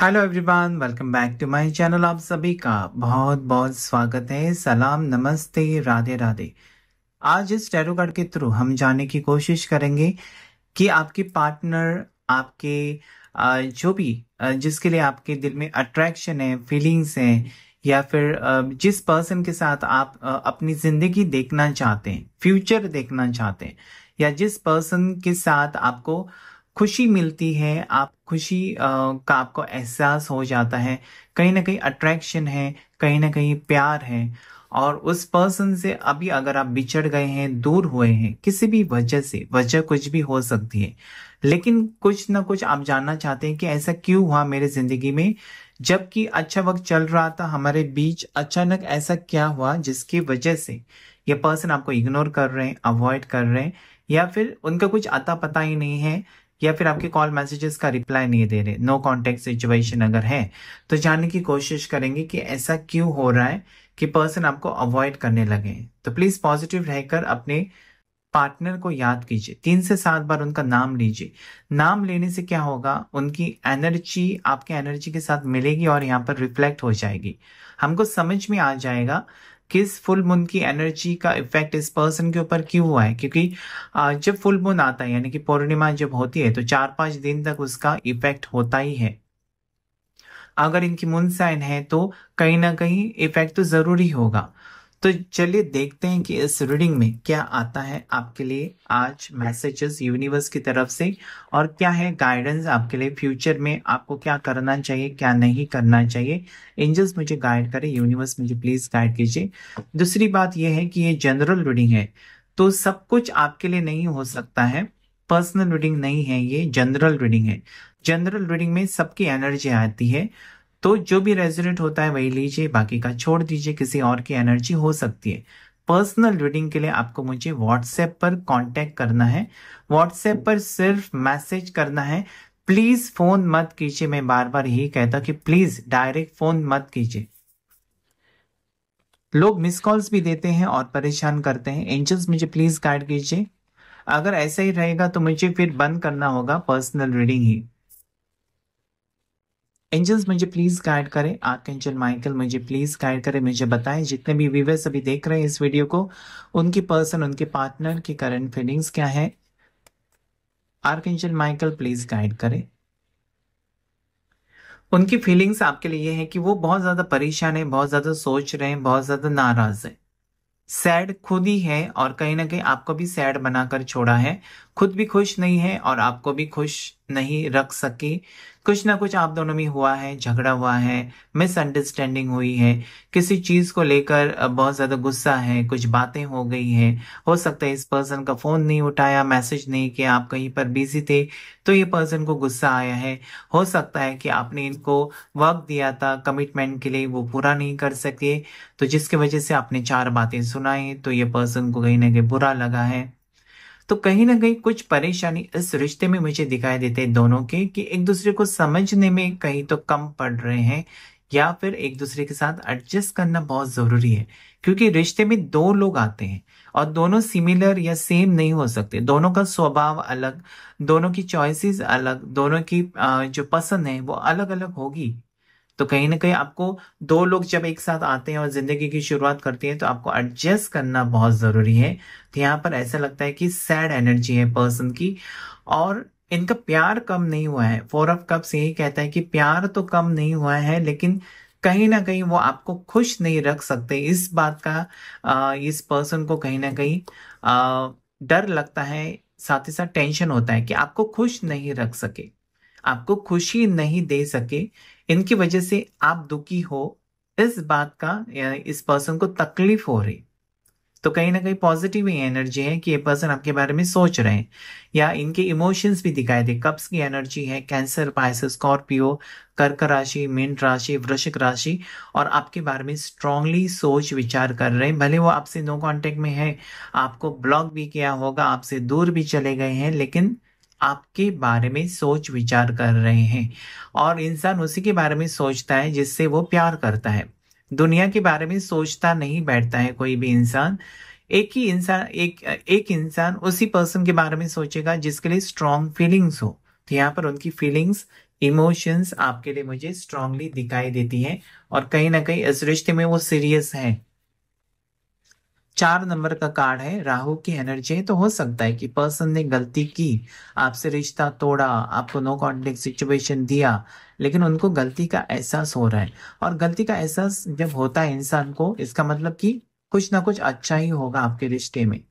hello everyone welcome back to my channel आप सभी का बहुत बहुत स्वागत है सलाम नमस्ते राधे राधे आज इस टैरो कार्ड के थ्रू हम जानने की कोशिश करेंगे कि आपके पार्टनर आपके जो भी जिसके लिए आपके दिल में अट्रैक्शन है फीलिंग्स हैं या फिर जिस पर्सन के साथ आप अपनी जिंदगी देखना चाहते हैं फ्यूचर देखना चाहते हैं या जिस पर्सन के साथ आपको खुशी मिलती है आप खुशी आ, का आपको एहसास हो जाता है कहीं ना कहीं अट्रैक्शन है कहीं ना कहीं प्यार है और उस पर्सन से अभी अगर आप बिछड़ गए हैं दूर हुए हैं किसी भी वजह से वजह कुछ भी हो सकती है लेकिन कुछ ना कुछ आप जानना चाहते हैं कि ऐसा क्यों हुआ मेरे जिंदगी में जबकि अच्छा वक्त चल रहा था हमारे बीच अचानक ऐसा क्या हुआ जिसकी वजह से ये पर्सन आपको इग्नोर कर रहे हैं अवॉइड कर रहे हैं या फिर उनका कुछ आता पता ही नहीं है या फिर आपके कॉल मैसेजेस का रिप्लाई नहीं दे रहे नो कॉन्टेक्ट सिचुएशन अगर है तो जानने की कोशिश करेंगे कि ऐसा क्यों हो रहा है कि पर्सन आपको अवॉइड करने लगे तो प्लीज पॉजिटिव रहकर अपने पार्टनर को याद कीजिए तीन से सात बार उनका नाम लीजिए नाम लेने से क्या होगा उनकी एनर्जी आपके एनर्जी के साथ मिलेगी और यहाँ पर रिफ्लेक्ट हो जाएगी हमको समझ में आ जाएगा किस फुल मून की एनर्जी का इफेक्ट इस पर्सन के ऊपर क्यों हुआ है क्योंकि जब फुल मून आता है यानी कि पूर्णिमा जब होती है तो चार पांच दिन तक उसका इफेक्ट होता ही है अगर इनकी मून साइन है तो कहीं ना कहीं इफेक्ट तो जरूरी होगा तो चलिए देखते हैं कि इस रीडिंग में क्या आता है आपके लिए आज मैसेजेस यूनिवर्स की तरफ से और क्या है गाइडेंस आपके लिए फ्यूचर में आपको क्या करना चाहिए क्या नहीं करना चाहिए एंजल्स मुझे गाइड करें यूनिवर्स मुझे प्लीज गाइड कीजिए दूसरी बात यह है कि ये जनरल रीडिंग है तो सब कुछ आपके लिए नहीं हो सकता है पर्सनल रीडिंग नहीं है ये जनरल रीडिंग है जनरल रीडिंग में सबकी एनर्जी आती है तो जो भी रेजिडेंट होता है वही लीजिए बाकी का छोड़ दीजिए किसी और की एनर्जी हो सकती है पर्सनल रीडिंग के लिए आपको मुझे व्हाट्सएप पर कांटेक्ट करना है व्हाट्सएप पर सिर्फ मैसेज करना है प्लीज फोन मत कीजिए मैं बार बार यही कहता कि प्लीज डायरेक्ट फोन मत कीजिए लोग मिस कॉल्स भी देते हैं और परेशान करते हैं एंजल्स मुझे प्लीज गाइड कीजिए अगर ऐसा ही रहेगा तो मुझे फिर बंद करना होगा पर्सनल रीडिंग ही एंजल्स मुझे प्लीज़ गाइड करें आर्क एंजल माइकल मुझे प्लीज़ गाइड करें मुझे बताएं जितने भी व्यूवर्स अभी देख रहे हैं इस वीडियो को उनकी पर्सन उनके पार्टनर की करंट फीलिंग्स क्या है arch angel Michael please guide करें उनकी फीलिंग्स आपके लिए है कि वो बहुत ज़्यादा परेशान है बहुत ज़्यादा सोच रहे हैं बहुत ज़्यादा नाराज़ है सैड खुद ही है और कहीं ना कहीं आपको भी सैड बनाकर छोड़ा है खुद भी खुश नहीं है और आपको भी खुश नहीं रख सकी कुछ ना कुछ आप दोनों में हुआ है झगड़ा हुआ है मिसअंडरस्टैंडिंग हुई है किसी चीज को लेकर बहुत ज्यादा गुस्सा है कुछ बातें हो गई है हो सकता है इस पर्सन का फोन नहीं उठाया मैसेज नहीं किया आप कहीं पर बिजी थे तो ये पर्सन को गुस्सा आया है हो सकता है कि आपने इनको वक्त दिया था कमिटमेंट के लिए वो पूरा नहीं कर सके तो जिसकी वजह से आपने चार बातें सुनाई तो ये पर्सन को कहीं ना कहीं बुरा लगा है तो कहीं ना कहीं कुछ परेशानी इस रिश्ते में मुझे दिखाई देते हैं दोनों के कि एक दूसरे को समझने में कहीं तो कम पड़ रहे हैं या फिर एक दूसरे के साथ एडजस्ट करना बहुत ज़रूरी है क्योंकि रिश्ते में दो लोग आते हैं और दोनों सिमिलर या सेम नहीं हो सकते दोनों का स्वभाव अलग दोनों की चॉइसेस अलग दोनों की जो पसंद है वो अलग अलग होगी तो कहीं ना कहीं आपको दो लोग जब एक साथ आते हैं और ज़िंदगी की शुरुआत करती हैं तो आपको एडजस्ट करना बहुत ज़रूरी है तो यहाँ पर ऐसा लगता है कि सैड एनर्जी है पर्सन की और इनका प्यार कम नहीं हुआ है फोर ऑफ कप्स यही कहता है कि प्यार तो कम नहीं हुआ है लेकिन कहीं ना कहीं वो आपको खुश नहीं रख सकते इस बात का आ, इस पर्सन को कहीं ना कहीं डर लगता है साथ ही साथ टेंशन होता है कि आपको खुश नहीं रख सके आपको खुशी नहीं दे सके इनकी वजह से आप दुखी हो इस बात का इस पर्सन को तकलीफ हो रही तो कहीं ना कहीं पॉजिटिव ही एनर्जी है कि ये पर्सन आपके बारे में सोच रहे हैं या इनके इमोशंस भी दिखाई दे कप्स की एनर्जी है कैंसर पाइस स्कॉर्पियो कर्क राशि मीन राशि वृशिक राशि और आपके बारे में स्ट्रांगली सोच विचार कर रहे हैं भले वो आपसे नो कांटेक्ट में है आपको ब्लॉक भी किया होगा आपसे दूर भी चले गए हैं लेकिन आपके बारे में सोच विचार कर रहे हैं और इंसान उसी के बारे में सोचता है जिससे वो प्यार करता है दुनिया के बारे में सोचता नहीं बैठता है कोई भी इंसान एक ही इंसान एक एक इंसान उसी पर्सन के बारे में सोचेगा जिसके लिए स्ट्रांग फीलिंग्स हो तो यहाँ पर उनकी फीलिंग्स इमोशंस आपके लिए मुझे स्ट्रांगली दिखाई देती है और कहीं ना कहीं इस रिश्ते में वो सीरियस है चार नंबर का कार्ड है राहु की एनर्जी है तो हो सकता है कि पर्सन ने गलती की आपसे रिश्ता तोड़ा आपको नो कॉन्टेक्ट सिचुएशन दिया लेकिन उनको गलती का एहसास हो रहा है और गलती का एहसास जब होता है इंसान को इसका मतलब कि कुछ ना कुछ अच्छा ही होगा आपके रिश्ते में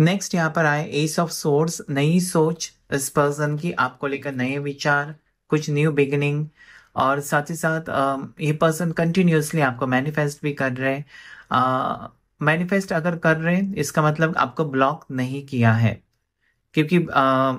नेक्स्ट यहाँ पर आए एस ऑफ सोर्स नई सोच इस पर्सन की आपको लेकर नए विचार कुछ न्यू बिगिनिंग और साथ ही साथ ये पर्सन कंटिन्यूसली आपको मैनिफेस्ट भी कर रहे हैं मैनिफेस्ट अगर कर रहे हैं इसका मतलब आपको ब्लॉक नहीं किया है क्योंकि आ,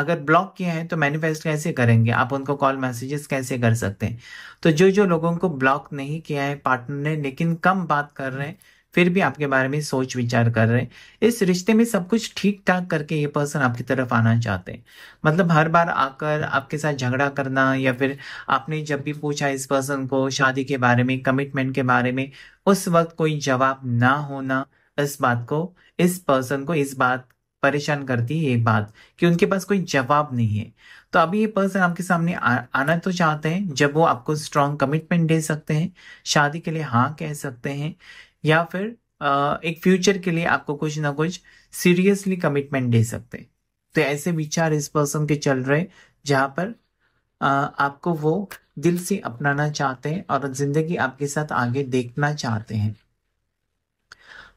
अगर ब्लॉक किया है तो मैनिफेस्ट कैसे करेंगे आप उनको कॉल मैसेजेस कैसे कर सकते हैं तो जो जो लोगों को ब्लॉक नहीं किया है पार्टनर ने लेकिन कम बात कर रहे हैं फिर भी आपके बारे में सोच विचार कर रहे हैं इस रिश्ते में सब कुछ ठीक ठाक करके ये पर्सन आपकी तरफ आना चाहते हैं मतलब हर बार आकर आपके साथ झगड़ा करना या फिर आपने जब भी पूछा इस पर्सन को शादी के बारे में कमिटमेंट के बारे में उस वक्त कोई जवाब ना होना इस बात को इस पर्सन को इस बात परेशान करती है ये बात कि उनके पास कोई जवाब नहीं है तो अभी ये पर्सन आपके सामने आ, आना तो चाहते हैं जब वो आपको स्ट्रांग कमिटमेंट दे सकते हैं शादी के लिए हाँ कह सकते हैं या फिर एक फ्यूचर के लिए आपको कुछ ना कुछ सीरियसली कमिटमेंट दे सकते तो ऐसे विचार इस पर्सन के चल रहे जहाँ पर आपको वो दिल से अपनाना चाहते हैं और जिंदगी आपके साथ आगे देखना चाहते हैं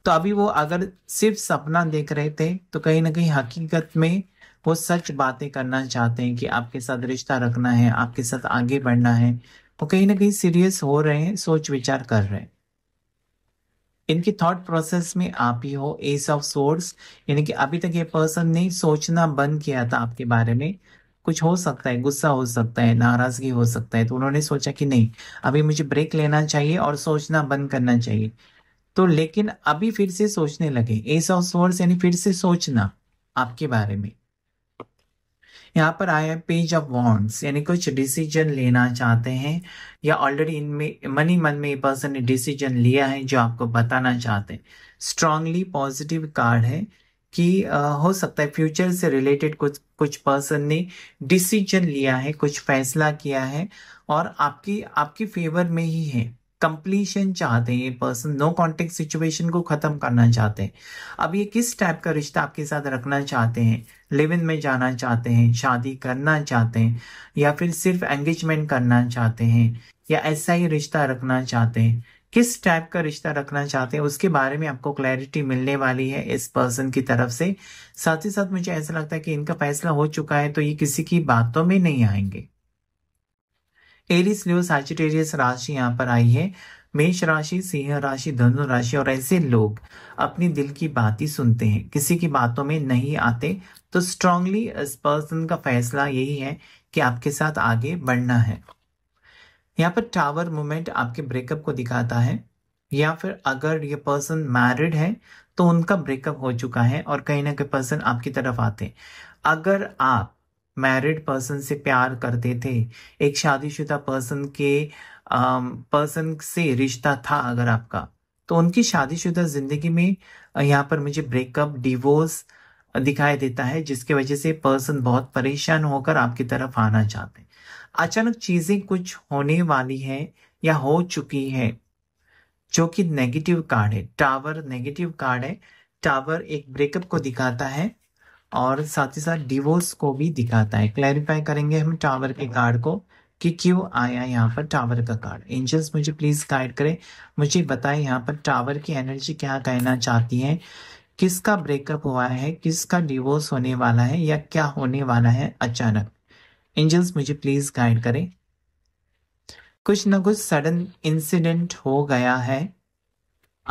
तो अभी वो अगर सिर्फ सपना देख रहे थे तो कहीं ना कहीं हकीकत में वो सच बातें करना चाहते हैं कि आपके साथ रिश्ता रखना है आपके साथ आगे बढ़ना है वो कहीं ना कहीं सीरियस हो रहे हैं सोच विचार कर रहे हैं इनकी थॉट प्रोसेस में आप ही हो एस ऑफ सोर्स यानी कि अभी तक ये पर्सन ने सोचना बंद किया था आपके बारे में कुछ हो सकता है गुस्सा हो सकता है नाराजगी हो सकता है तो उन्होंने सोचा कि नहीं अभी मुझे ब्रेक लेना चाहिए और सोचना बंद करना चाहिए तो लेकिन अभी फिर से सोचने लगे एस ऑफ सोर्स यानी फिर से सोचना आपके बारे में यहाँ पर आया पेज ऑफ वॉन्ट्स यानी कुछ डिसीजन लेना चाहते हैं या ऑलरेडी इनमें मन ही मन में ये पर्सन ने डिसीजन लिया है जो आपको बताना चाहते हैं स्ट्रांगली पॉजिटिव कार्ड है कि आ, हो सकता है फ्यूचर से रिलेटेड कुछ कुछ पर्सन ने डिसीजन लिया है कुछ फैसला किया है और आपकी आपकी फेवर में ही है कंप्लीशन चाहते हैं ये पर्सन नो कॉन्टेक्ट सिचुएशन को खत्म करना चाहते हैं अब ये किस टाइप का रिश्ता आपके साथ रखना चाहते हैं लिविन में जाना चाहते हैं शादी करना चाहते हैं या फिर सिर्फ एंगेजमेंट करना चाहते हैं या ऐसा ही रिश्ता रखना चाहते हैं किस टाइप का रिश्ता रखना चाहते हैं उसके बारे में आपको क्लैरिटी मिलने वाली है इस पर्सन की तरफ से साथ ही साथ मुझे ऐसा लगता है कि इनका फैसला हो चुका है तो ये किसी की बातों में नहीं आएंगे एरिस लियो सैजिटेरियस राशि यहाँ पर आई है मेष राशि सिंह राशि धनु राशि और ऐसे लोग अपने दिल की बात ही सुनते हैं किसी की बातों में नहीं आते तो स्ट्रांगली इस पर्सन का फैसला यही है कि आपके साथ आगे बढ़ना है यहाँ पर टावर मोमेंट आपके ब्रेकअप को दिखाता है या फिर अगर ये पर्सन मैरिड है तो उनका ब्रेकअप हो चुका है और कहीं ना कहीं पर्सन आपकी तरफ आते अगर आप मैरिड पर्सन से प्यार करते थे एक शादीशुदा पर्सन के पर्सन से रिश्ता था अगर आपका तो उनकी शादीशुदा ज़िंदगी में यहाँ पर मुझे ब्रेकअप डिवोर्स दिखाई देता है जिसके वजह से पर्सन बहुत परेशान होकर आपकी तरफ आना चाहते हैं अचानक चीजें कुछ होने वाली हैं या हो चुकी है जो कि नेगेटिव कार्ड है टावर नेगेटिव कार्ड है टावर एक ब्रेकअप को दिखाता है और साथ ही साथ डिवोर्स को भी दिखाता है क्लैरिफाई करेंगे हम टावर के कार्ड को कि क्यों आया यहाँ पर टावर का कार्ड एंजल्स मुझे प्लीज गाइड करें मुझे बताएं यहाँ पर टावर की एनर्जी क्या कहना चाहती है किसका ब्रेकअप हुआ है किसका डिवोर्स होने वाला है या क्या होने वाला है अचानक एंजल्स मुझे प्लीज गाइड करें कुछ ना कुछ सडन इंसिडेंट हो गया है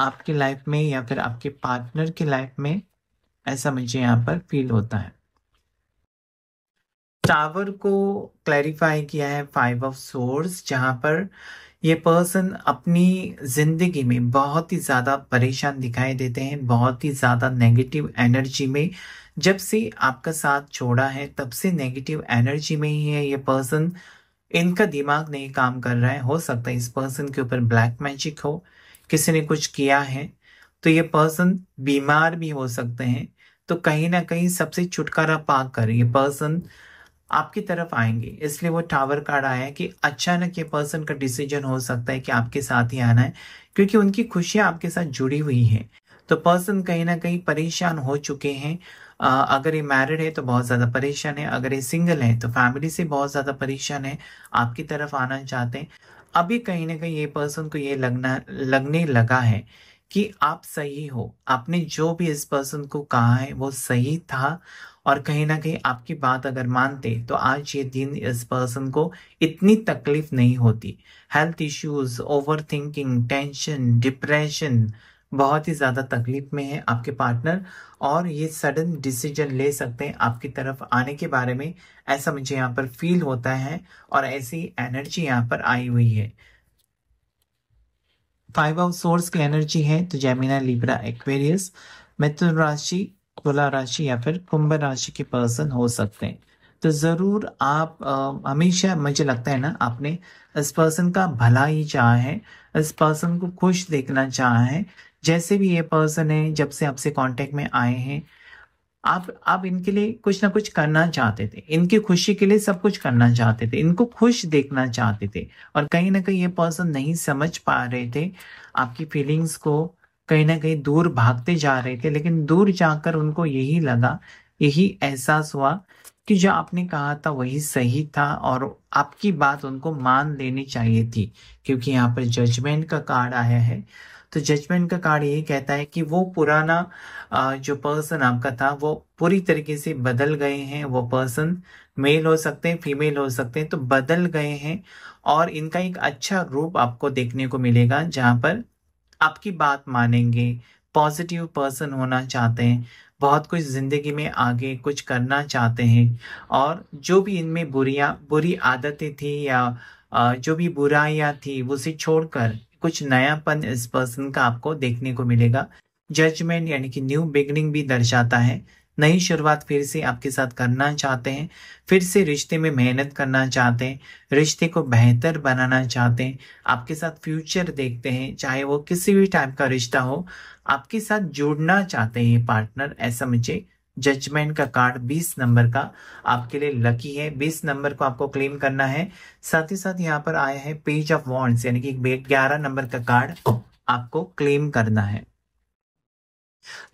आपकी लाइफ में या फिर आपके पार्टनर की लाइफ में ऐसा मुझे यहाँ पर फील होता है टावर को क्लैरिफाई किया है फाइव ऑफ सोर्स जहां पर ये पर्सन अपनी ज़िंदगी में बहुत ही ज़्यादा परेशान दिखाई देते हैं बहुत ही ज़्यादा नेगेटिव एनर्जी में जब से आपका साथ छोड़ा है तब से नेगेटिव एनर्जी में ही है ये पर्सन इनका दिमाग नहीं काम कर रहा है हो सकता है इस पर्सन के ऊपर ब्लैक मैजिक हो किसी ने कुछ किया है तो ये पर्सन बीमार भी हो सकते हैं तो कहीं ना कहीं सबसे छुटकारा पाकर ये पर्सन आपकी तरफ आएंगे इसलिए वो टावर कार्ड आया है कि अचानक ये पर्सन का डिसीजन हो सकता है कि आपके साथ ही आना है क्योंकि उनकी खुशियां आपके साथ जुड़ी हुई हैं तो पर्सन कहीं ना कहीं परेशान हो चुके हैं अगर ये मैरिड है तो बहुत ज़्यादा परेशान है अगर ये सिंगल है तो फैमिली से बहुत ज़्यादा परेशान है आपकी तरफ आना चाहते हैं अभी कहीं ना कहीं ये पर्सन को ये लगना लगने लगा है कि आप सही हो आपने जो भी इस पर्सन को कहा है वो सही था और कहीं ना कहीं आपकी बात अगर मानते तो आज ये दिन इस पर्सन को इतनी तकलीफ नहीं होती health issues over thinking tension depression बहुत ही ज़्यादा तकलीफ में है आपके पार्टनर और ये सडन डिसीजन ले सकते हैं आपकी तरफ आने के बारे में ऐसा मुझे यहाँ पर फील होता है और ऐसी एनर्जी यहाँ पर आई हुई है फाइव ऑफ सोर्स की एनर्जी है तो जेमिना लिब्रा एक्वेरियस मिथुन राशि तुला राशि या फिर कुंभ राशि के पर्सन हो सकते हैं तो ज़रूर आप हमेशा मुझे लगता है ना आपने इस पर्सन का भला ही चाहा है इस पर्सन को खुश देखना चाहा है जैसे भी ये पर्सन है जब से आपसे कांटेक्ट में आए हैं आप आप इनके लिए कुछ ना कुछ करना चाहते थे इनकी खुशी के लिए सब कुछ करना चाहते थे इनको खुश देखना चाहते थे और कहीं ना कहीं ये पर्सन नहीं समझ पा रहे थे आपकी फीलिंग्स को कहीं ना कहीं दूर भागते जा रहे थे लेकिन दूर जाकर उनको यही लगा यही एहसास हुआ कि जो आपने कहा था वही सही था और आपकी बात उनको मान लेनी चाहिए थी क्योंकि यहाँ पर जजमेंट का कार्ड आया है तो जजमेंट का कार्ड यही कहता है कि वो पुराना जो पर्सन आपका था वो पूरी तरीके से बदल गए हैं वो पर्सन मेल हो सकते हैं फीमेल हो सकते हैं तो बदल गए हैं और इनका एक अच्छा रूप आपको देखने को मिलेगा जहाँ पर आपकी बात मानेंगे पॉजिटिव पर्सन होना चाहते हैं बहुत कुछ ज़िंदगी में आगे कुछ करना चाहते हैं और जो भी इनमें बुरियाँ बुरी आदतें थी या जो भी बुराइयाँ थी उसे छोड़कर कुछ नयापन इस पर्सन का आपको देखने को मिलेगा जजमेंट यानी कि न्यू बिगनिंग भी दर्शाता है नई शुरुआत फिर से आपके साथ करना चाहते हैं फिर से रिश्ते में मेहनत करना चाहते हैं रिश्ते को बेहतर बनाना चाहते हैं आपके साथ फ्यूचर देखते हैं चाहे वो किसी भी टाइप का रिश्ता हो आपके साथ जुड़ना चाहते हैं पार्टनर ऐसा मुझे जजमेंट का कार्ड 20 नंबर का आपके लिए लकी है 20 नंबर को आपको क्लेम करना है साथ ही साथ यहाँ पर आया है पेज ऑफ वॉन्ट्स यानी कि ग्यारह नंबर का कार्ड आपको क्लेम करना है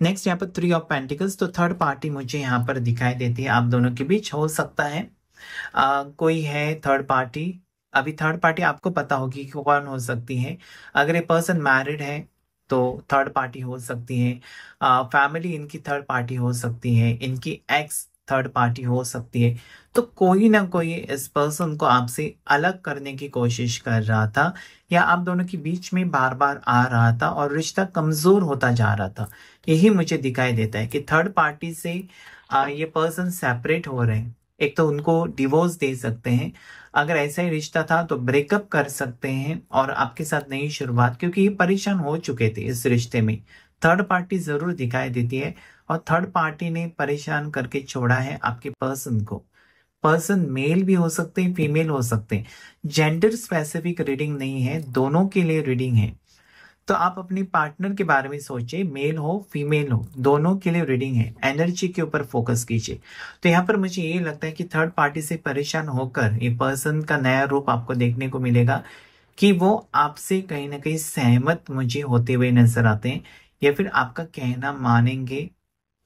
नेक्स्ट यहाँ पर थ्री ऑफ पेंटिकल्स तो थर्ड पार्टी मुझे यहाँ पर दिखाई देती है आप दोनों के बीच हो सकता है आ, कोई है थर्ड पार्टी अभी थर्ड पार्टी आपको पता होगी कि कौन हो सकती है अगर ये पर्सन मैरिड है तो थर्ड पार्टी हो सकती है फैमिली इनकी थर्ड पार्टी हो सकती है इनकी एक्स थर्ड पार्टी हो सकती है तो कोई ना कोई इस पर्सन को आपसे अलग करने की कोशिश कर रहा था या आप दोनों के बीच में बार बार आ रहा था और रिश्ता कमज़ोर होता जा रहा था यही मुझे दिखाई देता है कि थर्ड पार्टी से ये पर्सन सेपरेट हो रहे हैं एक तो उनको डिवोर्स दे सकते हैं अगर ऐसा ही रिश्ता था तो ब्रेकअप कर सकते हैं और आपके साथ नई शुरुआत क्योंकि ये परेशान हो चुके थे इस रिश्ते में थर्ड पार्टी ज़रूर दिखाई देती है और थर्ड पार्टी ने परेशान करके छोड़ा है आपके पर्सन को पर्सन मेल भी हो सकते हैं फीमेल हो सकते हैं जेंडर स्पेसिफिक रीडिंग नहीं है दोनों के लिए रीडिंग है तो आप अपने पार्टनर के बारे में सोचिए मेल हो फीमेल हो दोनों के लिए रीडिंग है एनर्जी के ऊपर फोकस कीजिए तो यहाँ पर मुझे ये लगता है कि थर्ड पार्टी से परेशान होकर ये पर्सन का नया रूप आपको देखने को मिलेगा कि वो आपसे कहीं ना कहीं सहमत मुझे होते हुए नजर आते हैं या फिर आपका कहना मानेंगे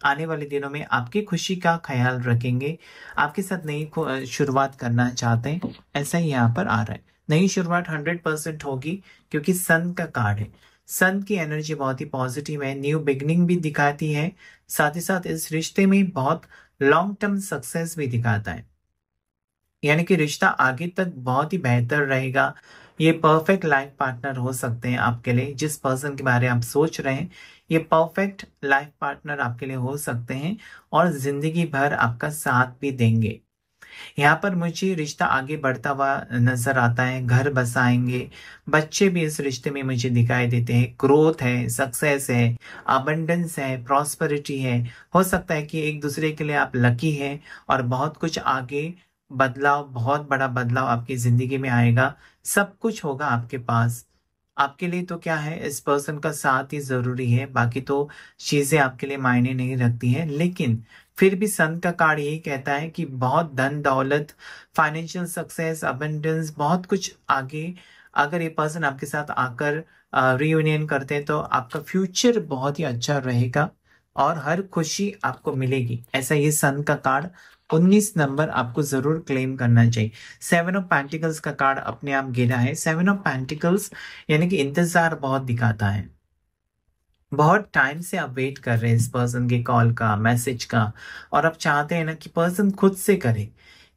आने वाले दिनों में आपकी खुशी का ख्याल रखेंगे आपके साथ नई शुरुआत करना चाहते हैं ऐसा ही यहाँ पर आ रहा है नई शुरुआत हंड्रेड परसेंट होगी क्योंकि सन का कार्ड है सन की एनर्जी बहुत ही पॉजिटिव है न्यू बिगनिंग भी दिखाती है साथ ही साथ इस रिश्ते में बहुत लॉन्ग टर्म सक्सेस भी दिखाता है यानी कि रिश्ता आगे तक बहुत ही बेहतर रहेगा ये परफेक्ट लाइफ पार्टनर हो सकते हैं आपके लिए जिस पर्सन के बारे में आप सोच रहे हैं ये परफेक्ट लाइफ पार्टनर आपके लिए हो सकते हैं और जिंदगी भर आपका साथ भी देंगे यहाँ पर मुझे रिश्ता आगे बढ़ता हुआ नजर आता है घर बसाएंगे बच्चे भी इस रिश्ते में मुझे दिखाई देते हैं ग्रोथ है सक्सेस है अबंडेंस है प्रॉस्परिटी है हो सकता है कि एक दूसरे के लिए आप लकी है और बहुत कुछ आगे बदलाव बहुत बड़ा बदलाव आपकी जिंदगी में आएगा सब कुछ होगा आपके पास आपके लिए तो क्या है इस पर्सन का साथ ही जरूरी है बाकी तो चीजें आपके लिए मायने नहीं रखती हैं लेकिन फिर भी संत का कार्ड यही कहता है कि बहुत धन दौलत फाइनेंशियल सक्सेस अबेंडेंस बहुत कुछ आगे अगर ये पर्सन आपके साथ आकर रीयूनियन करते हैं तो आपका फ्यूचर बहुत ही अच्छा रहेगा और हर खुशी आपको मिलेगी ऐसा ये सन का कार्ड उन्नीस नंबर आपको जरूर क्लेम करना चाहिए सेवन ऑफ पैंटिकल्स का कार्ड अपने आप गिरा है सेवन ऑफ पैंटिकल्स यानी कि इंतजार बहुत दिखाता है बहुत टाइम से आप वेट कर रहे हैं इस पर्सन के कॉल का मैसेज का और आप चाहते हैं ना कि पर्सन खुद से करे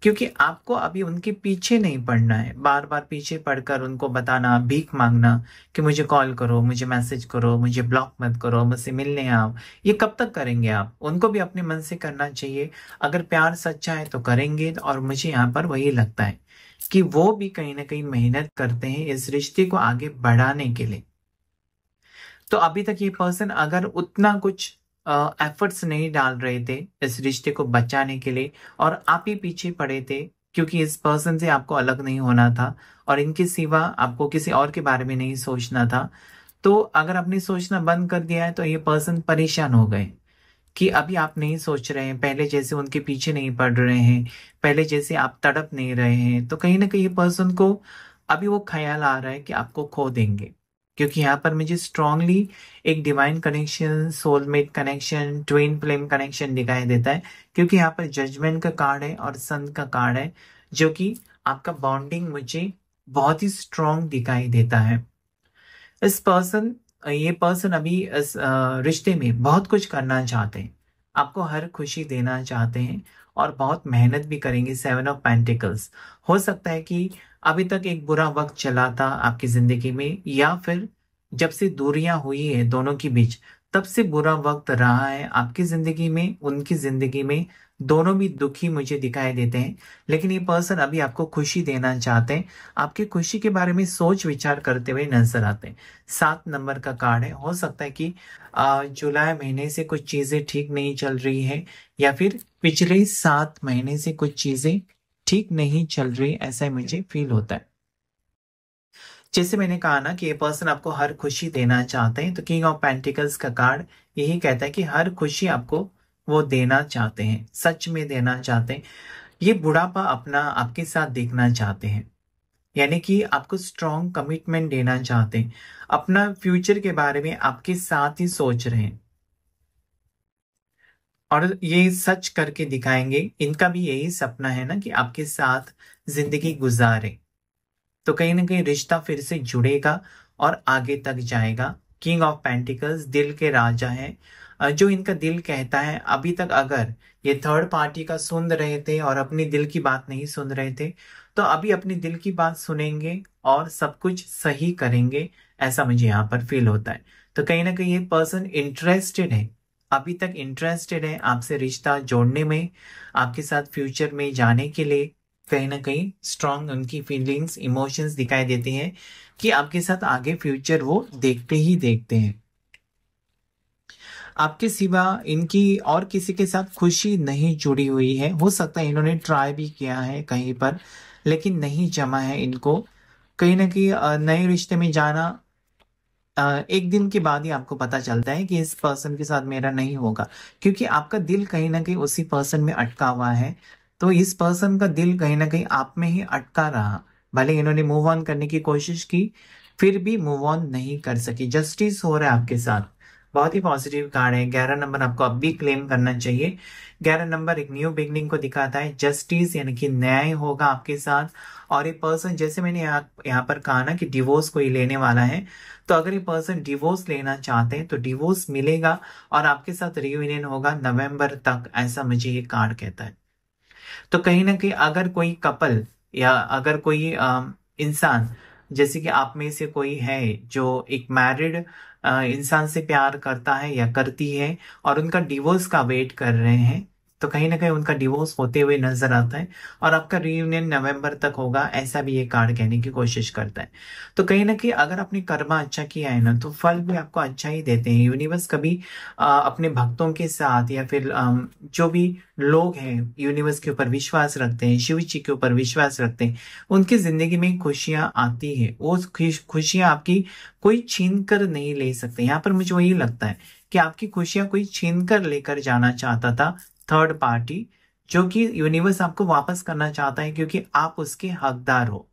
क्योंकि आपको अभी उनके पीछे नहीं पड़ना है बार बार पीछे पड़कर उनको बताना भीख मांगना कि मुझे कॉल करो मुझे मैसेज करो मुझे ब्लॉक मत करो मुझसे मिलने आओ ये कब तक करेंगे आप उनको भी अपने मन से करना चाहिए अगर प्यार सच्चा है तो करेंगे और मुझे यहाँ पर वही लगता है कि वो भी कहीं ना कहीं मेहनत करते हैं इस रिश्ते को आगे बढ़ाने के लिए तो अभी तक ये पर्सन अगर उतना कुछ एफर्ट्स नहीं डाल रहे थे इस रिश्ते को बचाने के लिए और आप ही पीछे पड़े थे क्योंकि इस पर्सन से आपको अलग नहीं होना था और इनके सिवा आपको किसी और के बारे में नहीं सोचना था तो अगर आपने सोचना बंद कर दिया है तो ये पर्सन परेशान हो गए कि अभी आप नहीं सोच रहे हैं पहले जैसे उनके पीछे नहीं पड़ रहे हैं पहले जैसे आप तड़प नहीं रहे हैं तो कहीं ना कहीं ये पर्सन को अभी वो ख्याल आ रहा है कि आपको खो देंगे क्योंकि यहाँ पर मुझे स्ट्रांगली एक divine connection soulmate connection twin flame connection दिखाई देता है क्योंकि यहाँ पर जजमेंट का कार्ड है और सन का कार्ड है जो कि आपका बॉन्डिंग मुझे बहुत ही स्ट्रांग दिखाई देता है इस पर्सन ये पर्सन अभी इस रिश्ते में बहुत कुछ करना चाहते हैं आपको हर खुशी देना चाहते हैं और बहुत मेहनत भी करेंगे सेवन ऑफ पेंटिकल्स हो सकता है कि अभी तक एक बुरा वक्त चला था आपकी जिंदगी में या फिर जब से दूरियां हुई है दोनों के बीच तब से बुरा वक्त रहा है आपकी जिंदगी में उनकी जिंदगी में दोनों भी दुखी मुझे दिखाई देते हैं लेकिन ये पर्सन अभी आपको खुशी देना चाहते हैं आपके खुशी के बारे में सोच विचार करते हुए नजर आते हैं सात नंबर का कार्ड है हो सकता है कि जुलाई महीने से कुछ चीजें ठीक नहीं चल रही है या फिर पिछले सात महीने से कुछ चीजें ठीक नहीं चल रही ऐसा मुझे फील होता है जैसे मैंने कहा ना कि ये पर्सन आपको हर खुशी देना चाहते हैं तो किंग ऑफ पेंटिकल्स का कार्ड यही कहता है कि हर खुशी आपको वो देना चाहते हैं सच में देना चाहते हैं ये बुढ़ापा अपना आपके साथ देखना चाहते हैं यानी कि आपको स्ट्रॉन्ग कमिटमेंट देना चाहते हैं अपना फ्यूचर के बारे में आपके साथ ही सोच रहे हैं और ये सच करके दिखाएंगे इनका भी यही सपना है ना कि आपके साथ जिंदगी गुजारे तो कहीं ना कहीं रिश्ता फिर से जुड़ेगा और आगे तक जाएगा किंग ऑफ पेंटिकल्स दिल के राजा है जो इनका दिल कहता है अभी तक अगर ये थर्ड पार्टी का सुन रहे थे और अपनी दिल की बात नहीं सुन रहे थे तो अभी अपने दिल की बात सुनेंगे और सब कुछ सही करेंगे ऐसा मुझे यहाँ पर फील होता है तो कहीं ना कहीं ये पर्सन इंटरेस्टेड है अभी तक इंटरेस्टेड है आपसे रिश्ता जोड़ने में आपके साथ फ्यूचर में जाने के लिए कहीं ना कहीं स्ट्रांग उनकी फीलिंग्स इमोशंस दिखाई देती हैं कि आपके साथ आगे फ्यूचर वो देखते ही देखते हैं आपके सिवा इनकी और किसी के साथ खुशी नहीं जुड़ी हुई है हो सकता है इन्होंने ट्राई भी किया है कहीं पर लेकिन नहीं जमा है इनको कहीं ना कहीं नए रिश्ते में जाना एक दिन के बाद ही आपको पता चलता है कि इस पर्सन के साथ मेरा नहीं होगा क्योंकि आपका दिल कहीं ना कहीं उसी पर्सन में अटका हुआ है तो इस पर्सन का दिल कहीं ना कहीं आप में ही अटका रहा भले इन्होंने मूव ऑन करने की कोशिश की फिर भी मूव ऑन नहीं कर सकी जस्टिस हो रहा है आपके साथ बहुत ही पॉजिटिव कार्ड है ग्यारह नंबर आपको अब भी क्लेम करना चाहिए ग्यारह नंबर एक न्यू बिगनिंग को दिखाता है जस्टिस यानी कि न्याय होगा आपके साथ और ये पर्सन जैसे मैंने यहाँ पर कहा ना कि डिवोर्स कोई लेने वाला है तो अगर ये पर्सन डिवोर्स लेना चाहते हैं तो डिवोर्स मिलेगा और आपके साथ रियूनियन होगा नवंबर तक ऐसा मुझे ये कार्ड कहता है तो कहीं ना कहीं अगर कोई कपल या अगर कोई इंसान जैसे कि आप में से कोई है जो एक मैरिड इंसान से प्यार करता है या करती है और उनका डिवोर्स का वेट कर रहे हैं तो कहीं ना कहीं उनका डिवोर्स होते हुए नजर आता है और आपका रियूनियन नवंबर तक होगा ऐसा भी ये कार्ड कहने की कोशिश करता है तो कहीं ना कहीं अगर आपने कर्मा अच्छा किया है ना तो फल भी आपको अच्छा ही देते हैं यूनिवर्स कभी आ, अपने भक्तों के साथ या फिर आ, जो भी लोग हैं यूनिवर्स के ऊपर विश्वास रखते हैं शिव जी के ऊपर विश्वास रखते हैं उनकी जिंदगी में खुशियां आती है वो खुशियां आपकी कोई छीन कर नहीं ले सकते यहाँ पर मुझे वही लगता है कि आपकी खुशियां कोई छीन कर लेकर जाना चाहता था थर्ड पार्टी जो कि यूनिवर्स आपको वापस करना चाहता है क्योंकि आप उसके हकदार हो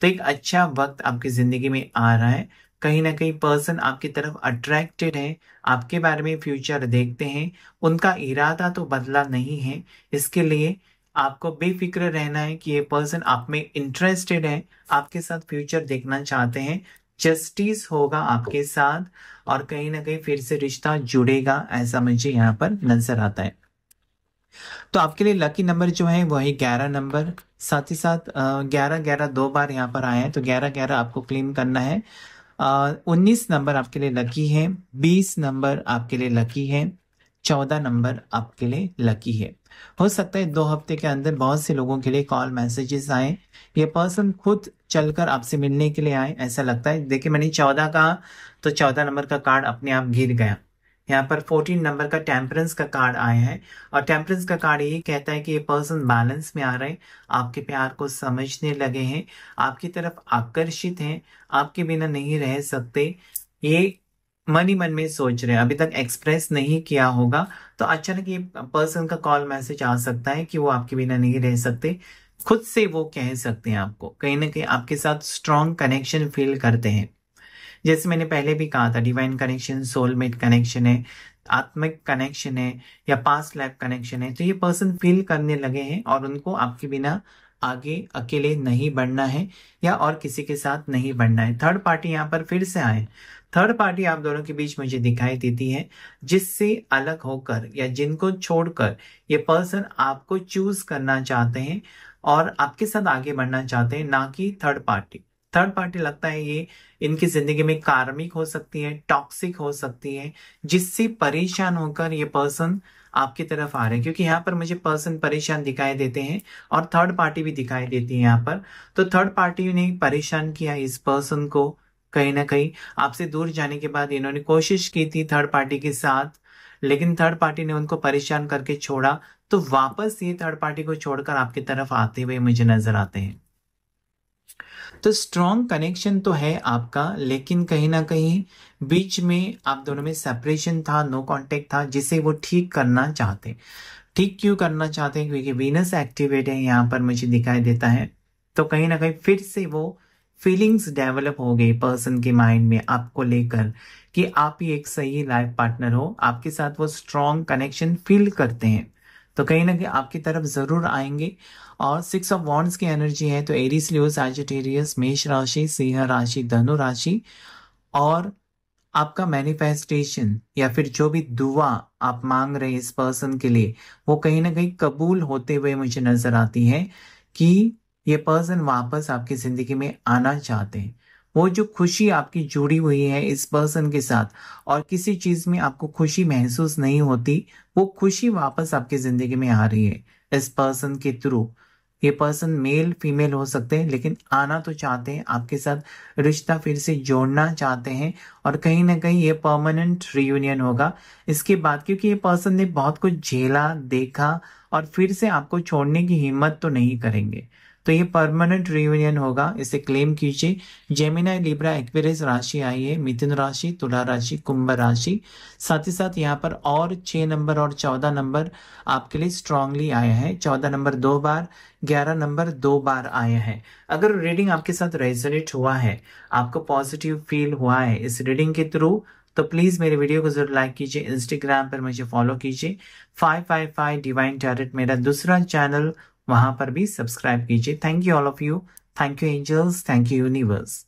तो एक अच्छा वक्त आपकी जिंदगी में आ रहा है कहीं ना कहीं पर्सन आपकी तरफ अट्रैक्टेड है आपके बारे में फ्यूचर देखते हैं उनका इरादा तो बदला नहीं है इसके लिए आपको बेफिक्र रहना है कि ये पर्सन आप में इंटरेस्टेड है आपके साथ फ्यूचर देखना चाहते हैं जस्टिस होगा आपके साथ और कहीं ना कहीं फिर से रिश्ता जुड़ेगा ऐसा मुझे यहाँ पर नजर आता है तो आपके लिए लकी नंबर जो है वही ग्यारह नंबर साथ ही साथ ग्यारह ग्यारह दो बार यहाँ पर आए हैं तो ग्यारह ग्यारह आपको क्लेम करना है उन्नीस नंबर आपके लिए लकी है बीस नंबर आपके लिए लकी है चौदह नंबर आपके लिए लकी है हो सकता है दो हफ्ते के अंदर बहुत से लोगों के लिए कॉल मैसेजेस आए ये पर्सन खुद चलकर आपसे मिलने के लिए आए ऐसा लगता है देखिए मैंने चौदह का तो चौदह नंबर का कार्ड अपने आप गिर गया यहाँ पर 14 नंबर का टेम्परेंस का कार्ड आया है और टेम्परेंस का कार्ड ये कहता है कि ये पर्सन बैलेंस में आ रहे हैं आपके प्यार को समझने लगे हैं आपकी तरफ आकर्षित हैं आपके बिना नहीं रह सकते ये मन ही मन में सोच रहे हैं अभी तक एक्सप्रेस नहीं किया होगा तो अचानक ये पर्सन का कॉल मैसेज आ सकता है कि वो आपके बिना नहीं रह सकते खुद से वो कह सकते हैं आपको कहीं ना कहीं आपके साथ स्ट्रांग कनेक्शन फील करते हैं जैसे मैंने पहले भी कहा था डिवाइन कनेक्शन सोलमेट कनेक्शन है आत्मिक कनेक्शन है या पास्ट लाइफ कनेक्शन है तो ये पर्सन फील करने लगे हैं और उनको आपके बिना आगे अकेले नहीं बढ़ना है या और किसी के साथ नहीं बढ़ना है थर्ड पार्टी यहाँ पर फिर से आए थर्ड पार्टी आप दोनों के बीच मुझे दिखाई देती है जिससे अलग होकर या जिनको छोड़कर ये पर्सन आपको चूज करना चाहते हैं और आपके साथ आगे बढ़ना चाहते हैं ना कि थर्ड पार्टी थर्ड पार्टी लगता है ये इनकी जिंदगी में कार्मिक हो सकती है टॉक्सिक हो सकती है जिससे परेशान होकर ये पर्सन आपकी तरफ आ रहे हैं क्योंकि यहाँ पर मुझे पर्सन परेशान दिखाई देते हैं और थर्ड पार्टी भी दिखाई देती है यहाँ पर तो थर्ड पार्टी ने परेशान किया इस पर्सन को कहीं ना कहीं आपसे दूर जाने के बाद इन्होंने कोशिश की थी थर्ड पार्टी के साथ लेकिन थर्ड पार्टी ने उनको परेशान करके छोड़ा तो वापस ये थर्ड पार्टी को छोड़कर आपकी तरफ आते हुए मुझे नजर आते हैं तो स्ट्रॉन्ग कनेक्शन तो है आपका लेकिन कहीं ना कहीं बीच में आप दोनों में सेपरेशन था नो कांटेक्ट था जिसे वो ठीक करना चाहते ठीक क्यों करना चाहते हैं क्योंकि वीनस एक्टिवेट है यहाँ पर मुझे दिखाई देता है तो कहीं ना कहीं फिर से वो फीलिंग्स डेवलप हो गई पर्सन के माइंड में आपको लेकर कि आप ही एक सही लाइफ पार्टनर हो आपके साथ वो स्ट्रॉन्ग कनेक्शन फील करते हैं तो कहीं ना कहीं आपकी तरफ ज़रूर आएंगे और सिक्स ऑफ वॉन्ड्स की एनर्जी है तो एरिस लियो सैजिटेरियस मेष राशि सिंह राशि धनु राशि और आपका मैनिफेस्टेशन या फिर जो भी दुआ आप मांग रहे हैं इस पर्सन के लिए वो कहीं ना कहीं कबूल होते हुए मुझे नजर आती है कि ये पर्सन वापस आपकी जिंदगी में आना चाहते हैं वो जो खुशी आपकी जुड़ी हुई है इस पर्सन के साथ और किसी चीज में आपको खुशी महसूस नहीं होती वो खुशी वापस आपकी जिंदगी में आ रही है इस पर्सन के थ्रू ये पर्सन मेल फीमेल हो सकते हैं लेकिन आना तो चाहते हैं आपके साथ रिश्ता फिर से जोड़ना चाहते हैं और कहीं ना कहीं ये परमानेंट रियूनियन होगा इसके बाद क्योंकि ये पर्सन ने बहुत कुछ झेला देखा और फिर से आपको छोड़ने की हिम्मत तो नहीं करेंगे तो ये परमानेंट रियूनियन होगा इसे क्लेम कीजिए जेमिनाई लिब्रा एक्वेरियस राशि आई है मिथुन राशि तुला राशि कुंभ राशि साथ ही साथ यहाँ पर और छह नंबर और चौदह नंबर आपके लिए स्ट्रांगली आया है चौदह नंबर दो बार ग्यारह नंबर दो बार आया है अगर रीडिंग आपके साथ रेजोनेट हुआ है आपको पॉजिटिव फील हुआ है इस रीडिंग के थ्रू तो प्लीज़ मेरे वीडियो को जरूर लाइक कीजिए इंस्टाग्राम पर मुझे फॉलो कीजिए five five five divine tarot मेरा दूसरा चैनल वहां पर भी सब्सक्राइब कीजिए thank you all of you thank you angels thank you universe